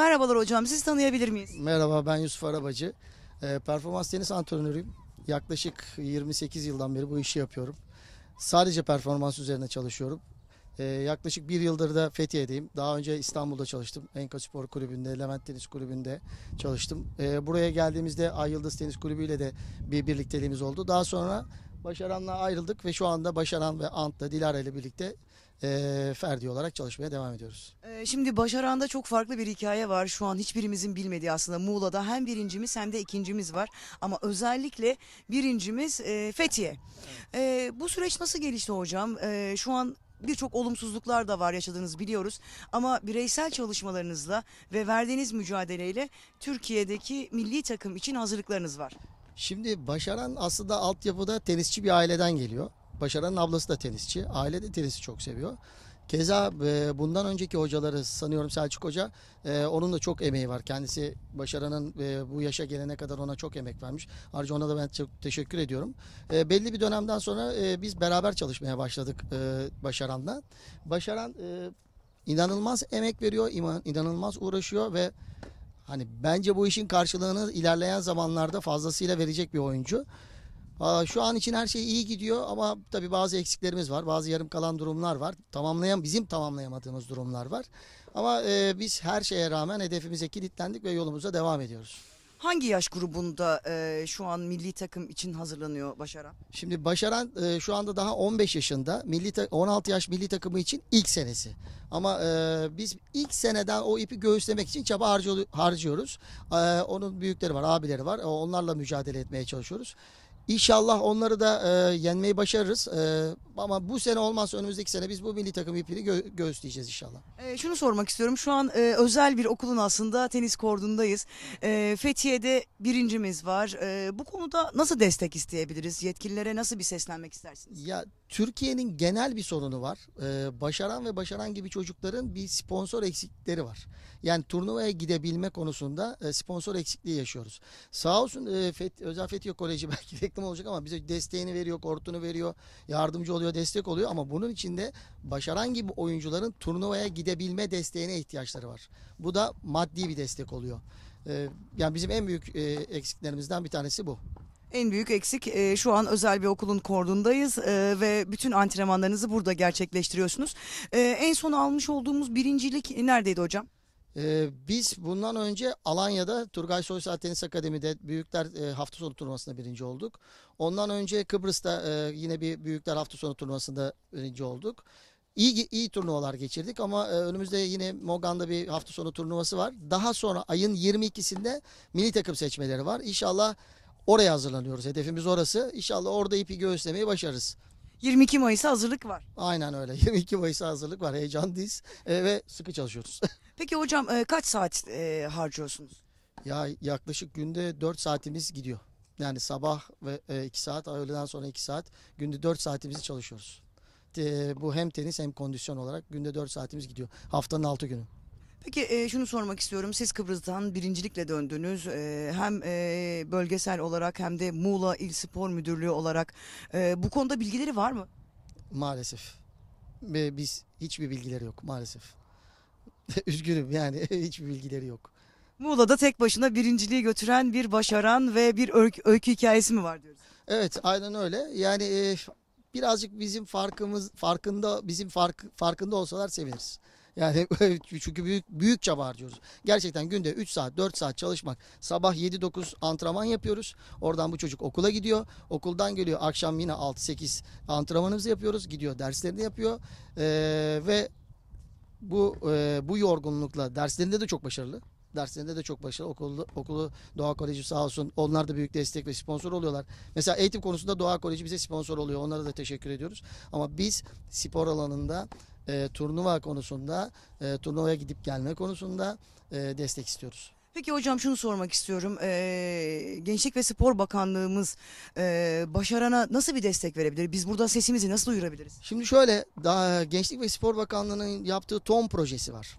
Merhabalar hocam, siz tanıyabilir miyiz? Merhaba, ben Yusuf Arabacı. E, performans tenis antrenörüyüm. Yaklaşık 28 yıldan beri bu işi yapıyorum. Sadece performans üzerine çalışıyorum. E, yaklaşık bir yıldır da Fethiye'deyim. Daha önce İstanbul'da çalıştım. Enka Spor Kulübü'nde, Levent Tenis Kulübü'nde çalıştım. E, buraya geldiğimizde Ay Yıldız Tenis Kulübü ile de bir birlikteliğimiz oldu. Daha sonra Başaran'la ayrıldık ve şu anda Başaran ve Ant'la Dilara ile birlikte e, ferdi olarak çalışmaya devam ediyoruz. Ee, şimdi Başaran'da çok farklı bir hikaye var. Şu an hiçbirimizin bilmediği aslında Muğla'da hem birincimiz hem de ikincimiz var. Ama özellikle birincimiz e, Fethiye. Ee, bu süreç nasıl gelişti hocam? Ee, şu an birçok olumsuzluklar da var yaşadığınızı biliyoruz. Ama bireysel çalışmalarınızla ve verdiğiniz mücadeleyle Türkiye'deki milli takım için hazırlıklarınız var. Şimdi Başaran aslında altyapıda tenisçi bir aileden geliyor. Başaran'ın ablası da tenisçi. Aile de tenisi çok seviyor. Keza e, bundan önceki hocaları sanıyorum Selçuk Hoca e, onun da çok emeği var. Kendisi Başaran'ın e, bu yaşa gelene kadar ona çok emek vermiş. Ayrıca ona da ben çok teşekkür ediyorum. belli bir dönemden sonra biz beraber çalışmaya başladık e, Başaran'la. Başaran inanılmaz emek veriyor, inanılmaz uğraşıyor ve hani bence bu işin karşılığını ilerleyen zamanlarda fazlasıyla verecek bir oyuncu. Şu an için her şey iyi gidiyor ama tabii bazı eksiklerimiz var. Bazı yarım kalan durumlar var. Tamamlayan bizim tamamlayamadığımız durumlar var. Ama e, biz her şeye rağmen hedefimize kilitlendik ve yolumuza devam ediyoruz. Hangi yaş grubunda e, şu an milli takım için hazırlanıyor Başaran? Şimdi Başaran e, şu anda daha 15 yaşında. Milli 16 yaş milli takımı için ilk senesi. Ama e, biz ilk seneden o ipi göğüslemek için çaba harcıyoruz. E, onun büyükleri var, abileri var. onlarla mücadele etmeye çalışıyoruz. İnşallah onları da e, yenmeyi başarırız. E, ama bu sene olmazsa önümüzdeki sene biz bu milli takım ipini gö göğüsleyeceğiz inşallah. E, şunu sormak istiyorum. Şu an e, özel bir okulun aslında tenis kordundayız. E, Fethiye'de birincimiz var. E, bu konuda nasıl destek isteyebiliriz? Yetkililere nasıl bir seslenmek istersiniz? Ya Türkiye'nin genel bir sorunu var. E, başaran ve başaran gibi çocukların bir sponsor eksikleri var. Yani turnuvaya gidebilme konusunda e, sponsor eksikliği yaşıyoruz. Sağ olsun e, Feth Özel Fethiye Koleji belki reklam olacak ama bize desteğini veriyor, kortunu veriyor, yardımcı oluyor oluyor, destek oluyor ama bunun içinde başaran gibi oyuncuların turnuvaya gidebilme desteğine ihtiyaçları var. Bu da maddi bir destek oluyor. Ee, yani bizim en büyük e, eksiklerimizden bir tanesi bu. En büyük eksik e, şu an özel bir okulun kordundayız e, ve bütün antrenmanlarınızı burada gerçekleştiriyorsunuz. en son almış olduğumuz birincilik neredeydi hocam? Ee, biz bundan önce Alanya'da Turgay Soysal Tenis Akademi'de Büyükler e, hafta sonu turnuvasında birinci olduk. Ondan önce Kıbrıs'ta e, yine bir Büyükler hafta sonu turnuvasında birinci olduk. İyi, iyi turnuvalar geçirdik ama e, önümüzde yine Mogan'da bir hafta sonu turnuvası var. Daha sonra ayın 22'sinde milli takım seçmeleri var. İnşallah oraya hazırlanıyoruz. Hedefimiz orası. İnşallah orada ipi göğüslemeyi başarırız. 22 Mayıs'a hazırlık var. Aynen öyle. 22 Mayıs'a hazırlık var. Heyecanlıyız e, ve sıkı çalışıyoruz. Peki hocam e, kaç saat e, harcıyorsunuz? Ya yaklaşık günde 4 saatimiz gidiyor. Yani sabah ve e, 2 saat, öğleden sonra 2 saat günde 4 saatimizi çalışıyoruz. E, bu hem tenis hem kondisyon olarak günde 4 saatimiz gidiyor. Haftanın 6 günü. Peki e, şunu sormak istiyorum. Siz Kıbrıs'tan birincilikle döndünüz. E, hem e, bölgesel olarak hem de Muğla İl Spor Müdürlüğü olarak e, bu konuda bilgileri var mı? Maalesef. Ve biz hiçbir bilgileri yok maalesef. Üzgünüm yani hiçbir bilgileri yok. Muğla'da tek başına birinciliği götüren bir başaran ve bir öykü, öykü hikayesi mi var diyoruz? Evet aynen öyle. Yani e, birazcık bizim farkımız farkında bizim fark, farkında olsalar seviniriz. Yani çünkü büyük, büyük çaba Gerçekten günde 3 saat 4 saat çalışmak. Sabah 7-9 antrenman yapıyoruz. Oradan bu çocuk okula gidiyor. Okuldan geliyor akşam yine 6-8 antrenmanımızı yapıyoruz. Gidiyor derslerini yapıyor. Ee, ve bu e, bu yorgunlukla derslerinde de çok başarılı derslerinde de çok başarılı. Okulu, okulu Doğa Koleji sağ olsun. Onlar da büyük destek ve sponsor oluyorlar. Mesela eğitim konusunda Doğa Koleji bize sponsor oluyor. Onlara da teşekkür ediyoruz. Ama biz spor alanında e, turnuva konusunda, e, turnuvaya gidip gelme konusunda e, destek istiyoruz. Peki hocam şunu sormak istiyorum. Ee, Gençlik ve Spor Bakanlığımız e, başarana nasıl bir destek verebilir? Biz burada sesimizi nasıl duyurabiliriz? Şimdi şöyle daha e, Gençlik ve Spor Bakanlığı'nın yaptığı TOM projesi var.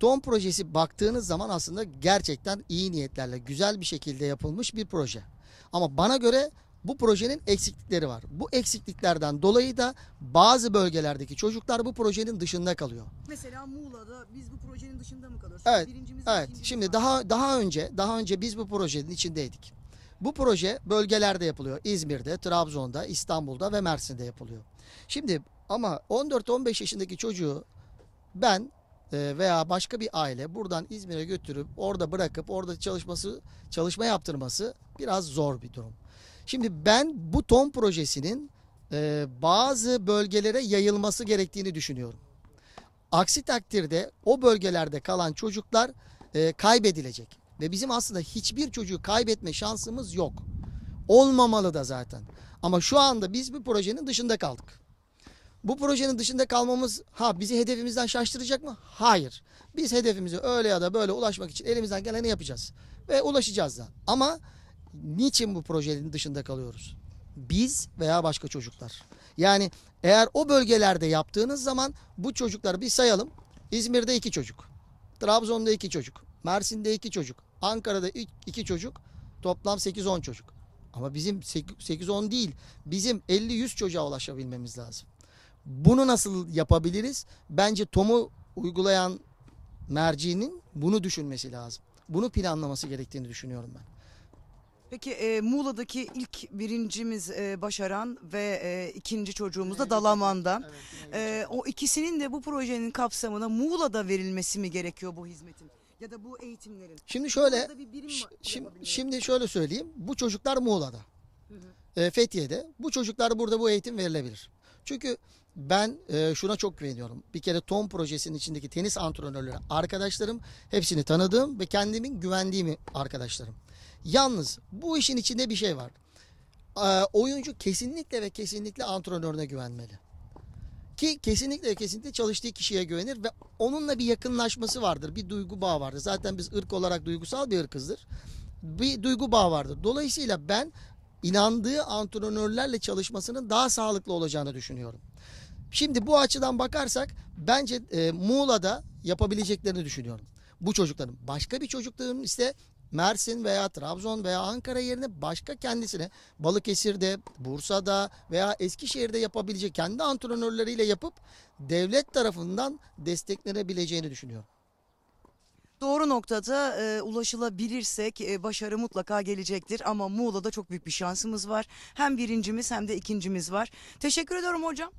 TOM projesi baktığınız zaman aslında gerçekten iyi niyetlerle güzel bir şekilde yapılmış bir proje. Ama bana göre bu projenin eksiklikleri var. Bu eksikliklerden dolayı da bazı bölgelerdeki çocuklar bu projenin dışında kalıyor. Mesela Muğla'da biz bu projenin dışında mı kalıyoruz? Evet. Birincimiz evet. Şimdi var. daha daha önce daha önce biz bu projenin içindeydik. Bu proje bölgelerde yapılıyor. İzmir'de, Trabzon'da, İstanbul'da ve Mersin'de yapılıyor. Şimdi ama 14-15 yaşındaki çocuğu ben e, veya başka bir aile buradan İzmir'e götürüp orada bırakıp orada çalışması çalışma yaptırması biraz zor bir durum. Şimdi ben bu ton projesinin e, bazı bölgelere yayılması gerektiğini düşünüyorum. Aksi takdirde o bölgelerde kalan çocuklar e, kaybedilecek. Ve bizim aslında hiçbir çocuğu kaybetme şansımız yok. Olmamalı da zaten. Ama şu anda biz bu projenin dışında kaldık. Bu projenin dışında kalmamız ha bizi hedefimizden şaştıracak mı? Hayır. Biz hedefimize öyle ya da böyle ulaşmak için elimizden geleni yapacağız. Ve ulaşacağız da. Ama niçin bu projenin dışında kalıyoruz? Biz veya başka çocuklar. Yani eğer o bölgelerde yaptığınız zaman bu çocukları bir sayalım. İzmir'de iki çocuk. Trabzon'da iki çocuk. Mersin'de iki çocuk. Ankara'da iki çocuk. Toplam 8-10 çocuk. Ama bizim 8-10 değil. Bizim 50-100 çocuğa ulaşabilmemiz lazım. Bunu nasıl yapabiliriz? Bence TOM'u uygulayan mercinin bunu düşünmesi lazım. Bunu planlaması gerektiğini düşünüyorum ben. Peki e, Muğla'daki ilk birincimiz e, Başaran ve e, ikinci çocuğumuz da Dalaman'dan. Evet, E, o ikisinin de bu projenin kapsamına Muğla'da verilmesi mi gerekiyor bu hizmetin? Ya da bu eğitimlerin? Şimdi şöyle bir birim şimdi, şöyle söyleyeyim. Bu çocuklar Muğla'da. E, Fethiye'de. Bu çocuklar burada bu eğitim verilebilir. Çünkü ben e, şuna çok güveniyorum. Bir kere TOM projesinin içindeki tenis antrenörleri arkadaşlarım hepsini tanıdığım ve kendimin güvendiğim arkadaşlarım. Yalnız bu işin içinde bir şey var. E, oyuncu kesinlikle ve kesinlikle antrenörüne güvenmeli. Ki kesinlikle ve kesinlikle çalıştığı kişiye güvenir ve onunla bir yakınlaşması vardır. Bir duygu bağı vardır. Zaten biz ırk olarak duygusal bir ırkızdır. Bir duygu bağı vardır. Dolayısıyla ben inandığı antrenörlerle çalışmasının daha sağlıklı olacağını düşünüyorum. Şimdi bu açıdan bakarsak bence e, Muğla'da yapabileceklerini düşünüyorum. Bu çocukların. Başka bir çocukların ise Mersin veya Trabzon veya Ankara yerine başka kendisine Balıkesir'de, Bursa'da veya Eskişehir'de yapabilecek kendi antrenörleriyle yapıp devlet tarafından desteklenebileceğini düşünüyorum. Doğru noktada e, ulaşılabilirsek e, başarı mutlaka gelecektir ama Muğla'da çok büyük bir şansımız var. Hem birincimiz hem de ikincimiz var. Teşekkür ediyorum hocam.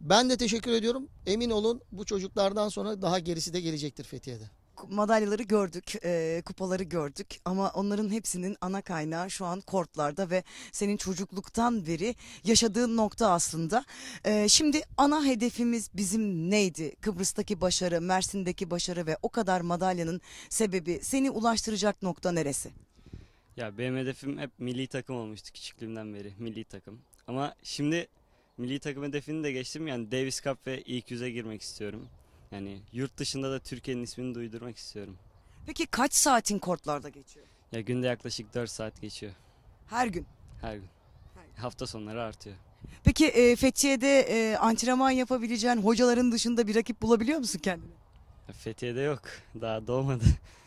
Ben de teşekkür ediyorum. Emin olun bu çocuklardan sonra daha gerisi de gelecektir Fethiye'de madalyaları gördük, e, kupaları gördük ama onların hepsinin ana kaynağı şu an kortlarda ve senin çocukluktan beri yaşadığın nokta aslında. E, şimdi ana hedefimiz bizim neydi? Kıbrıs'taki başarı, Mersin'deki başarı ve o kadar madalyanın sebebi seni ulaştıracak nokta neresi? Ya benim hedefim hep milli takım olmuştu küçüklüğümden beri milli takım. Ama şimdi milli takım hedefini de geçtim yani Davis Cup ve ilk yüze girmek istiyorum. Yani yurt dışında da Türkiye'nin ismini duydurmak istiyorum. Peki kaç saatin kortlarda geçiyor? Ya günde yaklaşık 4 saat geçiyor. Her gün? Her gün. Her gün. Hafta sonları artıyor. Peki e, Fethiye'de e, antrenman yapabileceğin hocaların dışında bir rakip bulabiliyor musun kendine? Fethiye'de yok. Daha doğmadı.